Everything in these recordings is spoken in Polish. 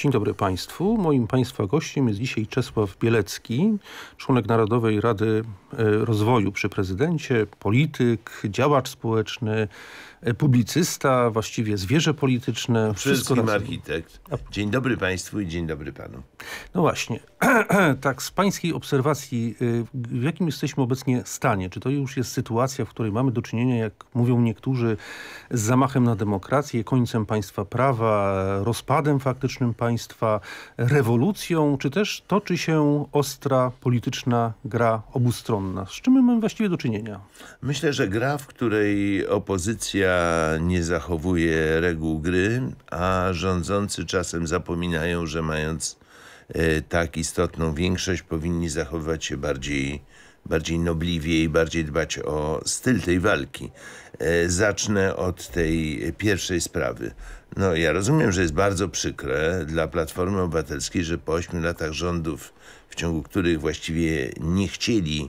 Dzień dobry Państwu. Moim Państwa gościem jest dzisiaj Czesław Bielecki, członek Narodowej Rady e, Rozwoju przy Prezydencie, polityk, działacz społeczny, E, publicysta, właściwie zwierzę polityczne. Wszystko Wszystkim architekt. Dzień dobry Państwu i dzień dobry Panu. No właśnie. tak, z Pańskiej obserwacji, y, w jakim jesteśmy obecnie stanie? Czy to już jest sytuacja, w której mamy do czynienia, jak mówią niektórzy, z zamachem na demokrację, końcem państwa prawa, rozpadem faktycznym państwa, rewolucją, czy też toczy się ostra polityczna gra obustronna? Z czym my mamy właściwie do czynienia? Myślę, że gra, w której opozycja nie zachowuje reguł gry, a rządzący czasem zapominają, że mając e, tak istotną większość, powinni zachowywać się bardziej, bardziej nobliwie i bardziej dbać o styl tej walki. E, zacznę od tej pierwszej sprawy. No, ja rozumiem, że jest bardzo przykre dla Platformy Obywatelskiej, że po ośmiu latach rządów, w ciągu których właściwie nie chcieli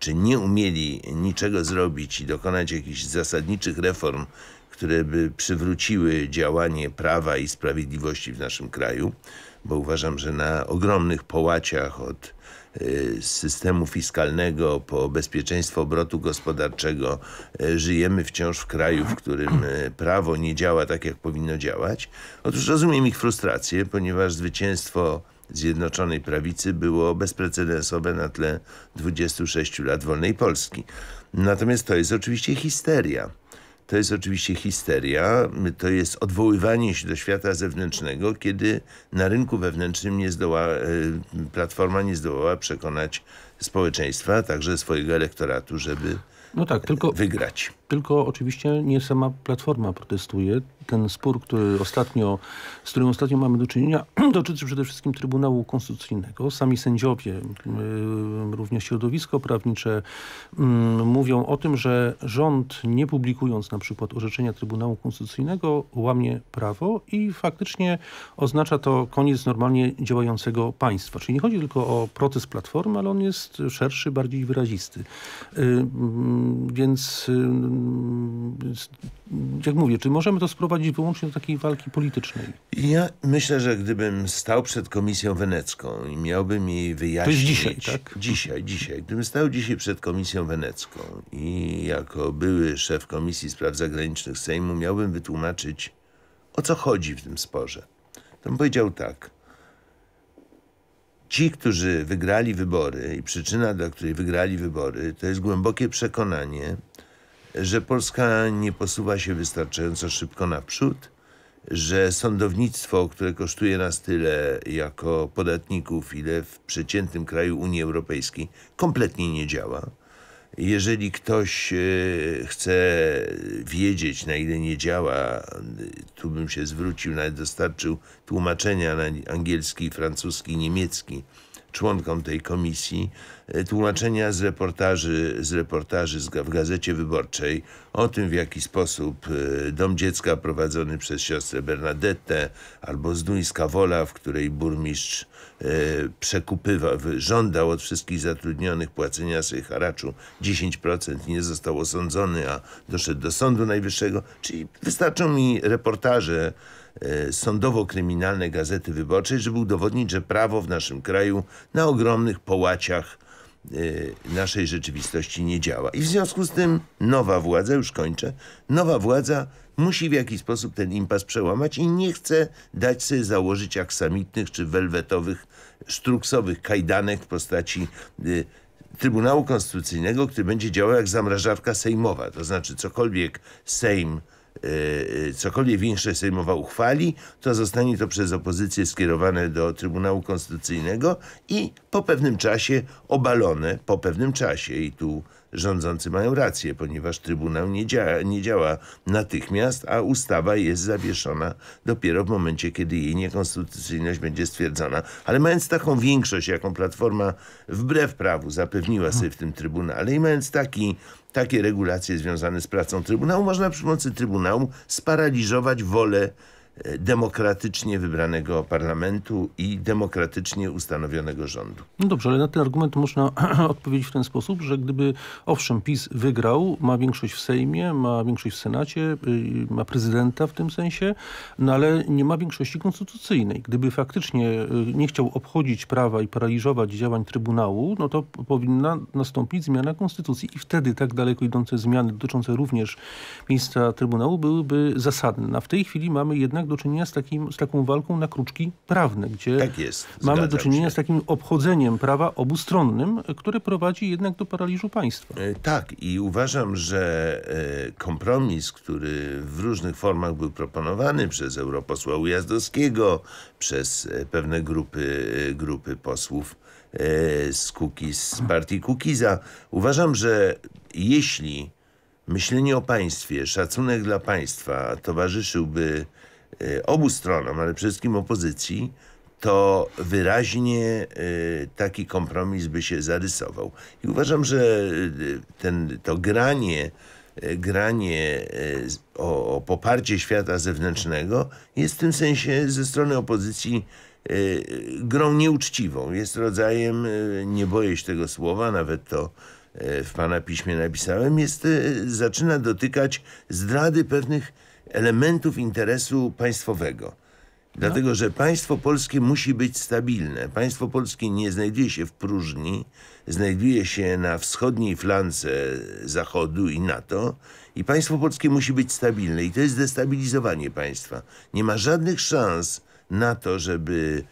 czy nie umieli niczego zrobić i dokonać jakichś zasadniczych reform, które by przywróciły działanie prawa i sprawiedliwości w naszym kraju, bo uważam, że na ogromnych połaciach od e, systemu fiskalnego po bezpieczeństwo obrotu gospodarczego e, żyjemy wciąż w kraju, w którym e, prawo nie działa tak, jak powinno działać. Otóż rozumiem ich frustrację, ponieważ zwycięstwo Zjednoczonej Prawicy było bezprecedensowe na tle 26 lat wolnej Polski. Natomiast to jest oczywiście histeria. To jest oczywiście histeria, to jest odwoływanie się do świata zewnętrznego, kiedy na rynku wewnętrznym nie zdoła, e, Platforma nie zdołała przekonać społeczeństwa, także swojego elektoratu, żeby no tak, tylko, wygrać. Tylko oczywiście nie sama Platforma protestuje, ten spór, który ostatnio, z którym ostatnio mamy do czynienia, dotyczy przede wszystkim Trybunału Konstytucyjnego. Sami sędziowie, y, również środowisko prawnicze mm, mówią o tym, że rząd nie publikując na przykład orzeczenia Trybunału Konstytucyjnego łamie prawo i faktycznie oznacza to koniec normalnie działającego państwa. Czyli nie chodzi tylko o proces Platformy, ale on jest szerszy, bardziej wyrazisty. Y, mm, y, mm, więc jak mówię, czy możemy to sprowadzić doprowadzić wyłącznie do takiej walki politycznej. Ja myślę, że gdybym stał przed Komisją Wenecką i miałbym jej wyjaśnić... To jest dzisiaj, tak? Dzisiaj, dzisiaj. Gdybym stał dzisiaj przed Komisją Wenecką i jako były szef Komisji Spraw Zagranicznych Sejmu miałbym wytłumaczyć, o co chodzi w tym sporze. To bym powiedział tak. Ci, którzy wygrali wybory i przyczyna, dla której wygrali wybory, to jest głębokie przekonanie, że Polska nie posuwa się wystarczająco szybko naprzód, że sądownictwo, które kosztuje nas tyle jako podatników, ile w przeciętnym kraju Unii Europejskiej, kompletnie nie działa. Jeżeli ktoś e, chce wiedzieć, na ile nie działa, tu bym się zwrócił, nawet dostarczył tłumaczenia na angielski, francuski, niemiecki, członkom tej komisji e, tłumaczenia z reportaży, z reportaży w Gazecie Wyborczej o tym, w jaki sposób e, Dom Dziecka prowadzony przez siostrę Bernadette albo Zduńska Wola, w której burmistrz e, przekupywał, żądał od wszystkich zatrudnionych płacenia sobie haraczu 10%, nie został osądzony, a doszedł do Sądu Najwyższego. Czyli wystarczą mi reportaże E, sądowo-kryminalne Gazety Wyborczej, żeby udowodnić, że prawo w naszym kraju na ogromnych połaciach e, naszej rzeczywistości nie działa. I w związku z tym nowa władza, już kończę, nowa władza musi w jakiś sposób ten impas przełamać i nie chce dać sobie założyć aksamitnych czy welwetowych, sztruksowych kajdanek w postaci y, Trybunału Konstytucyjnego, który będzie działał jak zamrażarka sejmowa. To znaczy cokolwiek Sejm Y, y, cokolwiek większość sejmowa uchwali, to zostanie to przez opozycję skierowane do Trybunału Konstytucyjnego i po pewnym czasie obalone, po pewnym czasie i tu rządzący mają rację, ponieważ Trybunał nie działa, nie działa natychmiast, a ustawa jest zawieszona dopiero w momencie, kiedy jej niekonstytucyjność będzie stwierdzona. Ale mając taką większość, jaką Platforma wbrew prawu zapewniła sobie w tym Trybunale i mając taki takie regulacje związane z pracą Trybunału można przy pomocy Trybunału sparaliżować wolę demokratycznie wybranego parlamentu i demokratycznie ustanowionego rządu. No dobrze, ale na ten argument można odpowiedzieć w ten sposób, że gdyby owszem PiS wygrał, ma większość w Sejmie, ma większość w Senacie, y, ma prezydenta w tym sensie, no ale nie ma większości konstytucyjnej. Gdyby faktycznie y, nie chciał obchodzić prawa i paraliżować działań Trybunału, no to powinna nastąpić zmiana konstytucji i wtedy tak daleko idące zmiany dotyczące również miejsca Trybunału byłyby zasadne. No a w tej chwili mamy jednak do czynienia z, takim, z taką walką na kruczki prawne, gdzie tak jest, mamy do czynienia się. z takim obchodzeniem prawa obustronnym, które prowadzi jednak do paraliżu państwa. E, tak i uważam, że e, kompromis, który w różnych formach był proponowany przez europosła Ujazdowskiego, przez e, pewne grupy, grupy posłów z Kukiz, z partii Kukiza, uważam, że jeśli myślenie o państwie, szacunek dla państwa towarzyszyłby Y, obu stronom, ale przede wszystkim opozycji, to wyraźnie y, taki kompromis by się zarysował. I uważam, że y, ten, to granie, granie o, o poparcie świata zewnętrznego jest w tym sensie ze strony opozycji grą nieuczciwą. Jest rodzajem, nie boję się tego słowa, nawet to w pana piśmie napisałem, jest, zaczyna dotykać zdrady pewnych elementów interesu państwowego. Dlatego, no. że państwo polskie musi być stabilne. Państwo polskie nie znajduje się w próżni, znajduje się na wschodniej flance Zachodu i NATO i państwo polskie musi być stabilne i to jest destabilizowanie państwa. Nie ma żadnych szans na to, żeby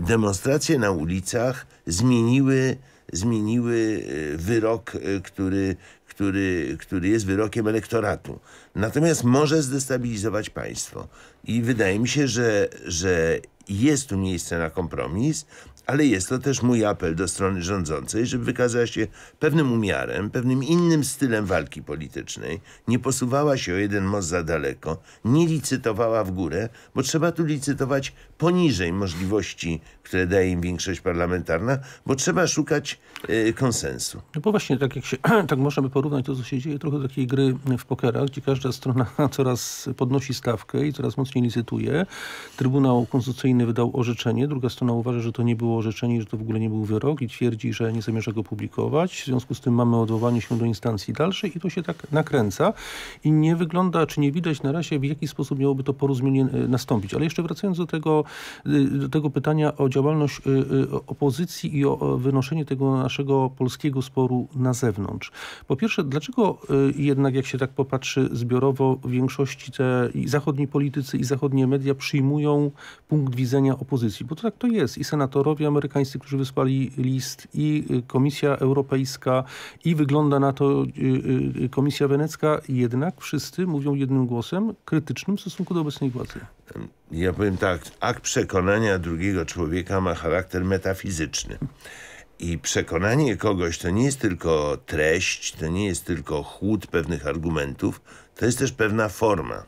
demonstracje na ulicach zmieniły zmieniły e, wyrok, e, który który, który jest wyrokiem elektoratu. Natomiast może zdestabilizować państwo. I wydaje mi się, że, że jest tu miejsce na kompromis ale jest to też mój apel do strony rządzącej, żeby wykazała się pewnym umiarem, pewnym innym stylem walki politycznej, nie posuwała się o jeden most za daleko, nie licytowała w górę, bo trzeba tu licytować poniżej możliwości, które daje im większość parlamentarna, bo trzeba szukać y, konsensu. No bo właśnie tak jak się, tak można by porównać to, co się dzieje, trochę do takiej gry w pokerach, gdzie każda strona coraz podnosi stawkę i coraz mocniej licytuje. Trybunał Konstytucyjny wydał orzeczenie, druga strona uważa, że to nie było orzeczenie, że to w ogóle nie był wyrok i twierdzi, że nie zamierza go publikować. W związku z tym mamy odwołanie się do instancji dalszej i to się tak nakręca i nie wygląda, czy nie widać na razie, w jaki sposób miałoby to porozumienie e, nastąpić. Ale jeszcze wracając do tego, e, do tego pytania o działalność e, opozycji i o wynoszenie tego naszego polskiego sporu na zewnątrz. Po pierwsze, dlaczego jednak, jak się tak popatrzy zbiorowo, w większości te i zachodni politycy i zachodnie media przyjmują punkt widzenia opozycji? Bo to tak to jest. I senatorowie amerykańscy, którzy wysłali list i y, Komisja Europejska i wygląda na to y, y, Komisja Wenecka, jednak wszyscy mówią jednym głosem krytycznym w stosunku do obecnej władzy. Ja powiem tak, akt przekonania drugiego człowieka ma charakter metafizyczny. I przekonanie kogoś to nie jest tylko treść, to nie jest tylko chłód pewnych argumentów, to jest też pewna forma.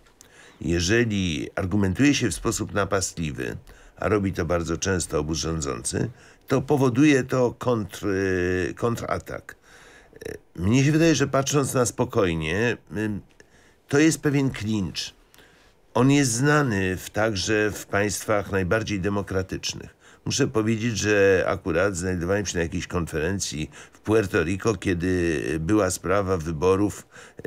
Jeżeli argumentuje się w sposób napastliwy, a robi to bardzo często obóz rządzący, to powoduje to kontr, kontratak. E, mnie się wydaje, że patrząc na spokojnie, to jest pewien klincz. On jest znany w, także w państwach najbardziej demokratycznych. Muszę powiedzieć, że akurat znajdowałem się na jakiejś konferencji w Puerto Rico, kiedy była sprawa wyborów, e,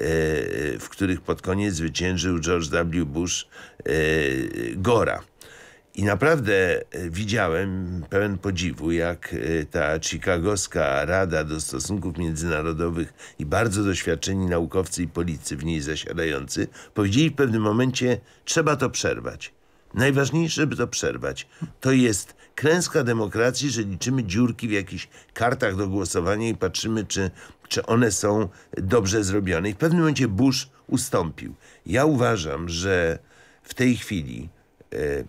w których pod koniec zwyciężył George W. Bush e, Gora i naprawdę e, widziałem pełen podziwu, jak e, ta Chicagowska Rada do Stosunków Międzynarodowych i bardzo doświadczeni naukowcy i politycy w niej zasiadający powiedzieli w pewnym momencie, trzeba to przerwać. Najważniejsze, żeby to przerwać. To jest klęska demokracji, że liczymy dziurki w jakichś kartach do głosowania i patrzymy, czy, czy one są dobrze zrobione. I w pewnym momencie Bush ustąpił. Ja uważam, że w tej chwili... Yy,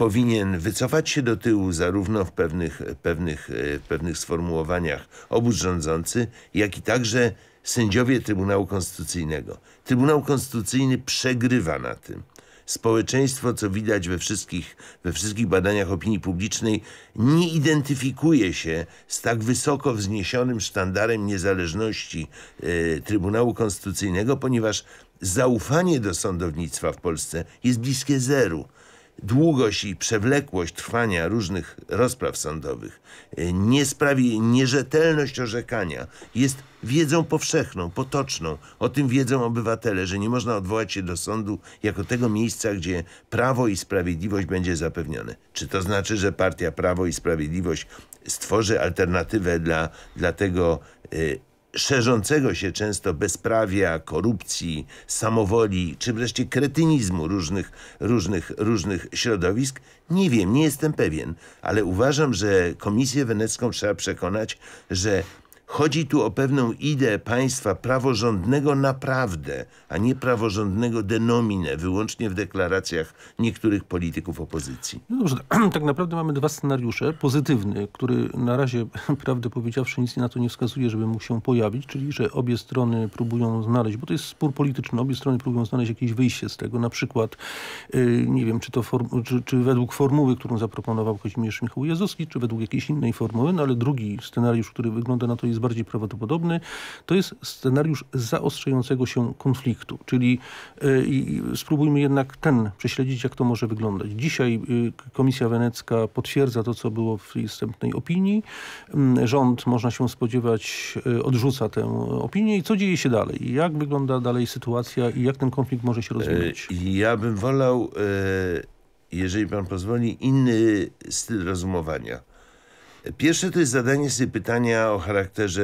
powinien wycofać się do tyłu zarówno w pewnych, pewnych, e, pewnych sformułowaniach obóz rządzący, jak i także sędziowie Trybunału Konstytucyjnego. Trybunał Konstytucyjny przegrywa na tym. Społeczeństwo, co widać we wszystkich, we wszystkich badaniach opinii publicznej, nie identyfikuje się z tak wysoko wzniesionym sztandarem niezależności y, Trybunału Konstytucyjnego, ponieważ zaufanie do sądownictwa w Polsce jest bliskie zeru długość i przewlekłość trwania różnych rozpraw sądowych, e, sprawi nierzetelność orzekania jest wiedzą powszechną, potoczną. O tym wiedzą obywatele, że nie można odwołać się do sądu jako tego miejsca, gdzie prawo i sprawiedliwość będzie zapewnione. Czy to znaczy, że partia Prawo i Sprawiedliwość stworzy alternatywę dla, dla tego e, szerzącego się często bezprawia, korupcji, samowoli, czy wreszcie kretynizmu różnych, różnych, różnych środowisk? Nie wiem, nie jestem pewien, ale uważam, że Komisję Wenecką trzeba przekonać, że Chodzi tu o pewną ideę państwa praworządnego naprawdę, a nie praworządnego denomine, wyłącznie w deklaracjach niektórych polityków opozycji. No dobrze, tak naprawdę mamy dwa scenariusze. Pozytywny, który na razie, prawdę powiedziawszy, nic na to nie wskazuje, żeby mógł się pojawić, czyli że obie strony próbują znaleźć, bo to jest spór polityczny, obie strony próbują znaleźć jakieś wyjście z tego. Na przykład, y, nie wiem, czy to czy, czy, według formuły, którą zaproponował Kazimierz Michał Jezuski, czy według jakiejś innej formuły, no ale drugi scenariusz, który wygląda na to jest jest bardziej prawdopodobny, to jest scenariusz zaostrzającego się konfliktu. Czyli y, spróbujmy jednak ten prześledzić, jak to może wyglądać. Dzisiaj y, Komisja Wenecka potwierdza to, co było w jej wstępnej opinii. Mm, rząd, można się spodziewać, e, odrzuca tę opinię. I co dzieje się dalej? Jak wygląda dalej sytuacja i jak ten konflikt może się rozwijać? E, ja bym wolał jeżeli pan pozwoli, inny styl rozumowania. Pierwsze to jest zadanie sobie pytania o charakterze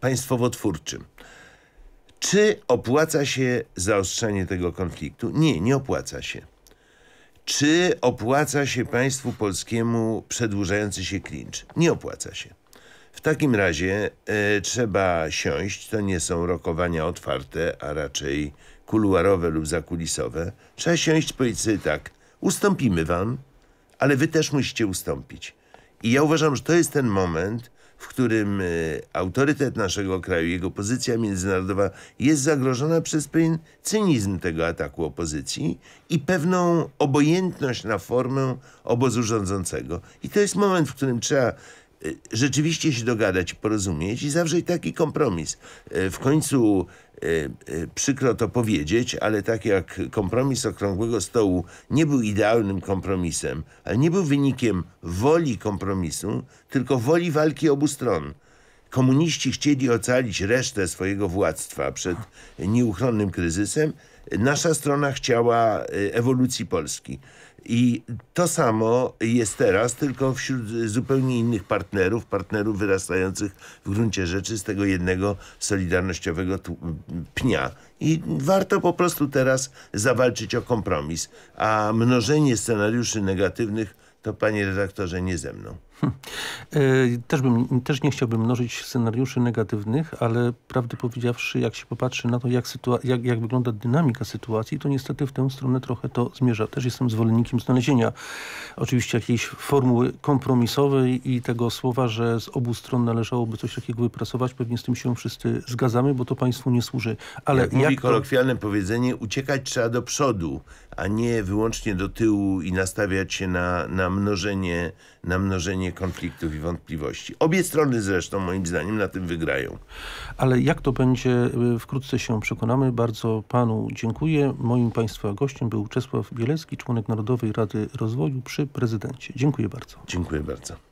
państwowotwórczym. Czy opłaca się zaostrzenie tego konfliktu? Nie, nie opłaca się. Czy opłaca się państwu polskiemu przedłużający się klincz? Nie opłaca się. W takim razie e, trzeba siąść, to nie są rokowania otwarte, a raczej kuluarowe lub zakulisowe. Trzeba siąść, powiedzieć sobie tak, ustąpimy wam, ale wy też musicie ustąpić. I ja uważam, że to jest ten moment, w którym y, autorytet naszego kraju, jego pozycja międzynarodowa jest zagrożona przez pewien cynizm tego ataku opozycji i pewną obojętność na formę obozu rządzącego. I to jest moment, w którym trzeba y, rzeczywiście się dogadać, porozumieć i zawrzeć taki kompromis. Y, w końcu Y, y, przykro to powiedzieć, ale tak jak kompromis okrągłego stołu nie był idealnym kompromisem, ale nie był wynikiem woli kompromisu, tylko woli walki obu stron. Komuniści chcieli ocalić resztę swojego władztwa przed nieuchronnym kryzysem. Nasza strona chciała y, ewolucji Polski. I to samo jest teraz, tylko wśród zupełnie innych partnerów, partnerów wyrastających w gruncie rzeczy z tego jednego solidarnościowego pnia. I warto po prostu teraz zawalczyć o kompromis. A mnożenie scenariuszy negatywnych to, panie redaktorze, nie ze mną. Hmm. E, też, bym, też nie chciałbym mnożyć scenariuszy negatywnych, ale prawdę powiedziawszy, jak się popatrzy na to, jak, jak, jak wygląda dynamika sytuacji, to niestety w tę stronę trochę to zmierza. Też jestem zwolennikiem znalezienia oczywiście jakiejś formuły kompromisowej i tego słowa, że z obu stron należałoby coś takiego wypracować. Pewnie z tym się wszyscy zgadzamy, bo to państwu nie służy. Ale jak, jak mówi to... kolokwialne powiedzenie, uciekać trzeba do przodu, a nie wyłącznie do tyłu i nastawiać się na, na mnożenie na mnożenie konfliktów i wątpliwości. Obie strony zresztą moim zdaniem na tym wygrają. Ale jak to będzie, y, wkrótce się przekonamy. Bardzo panu dziękuję. Moim państwa gościem był Czesław Bielecki, członek Narodowej Rady Rozwoju przy prezydencie. Dziękuję bardzo. Dziękuję bardzo.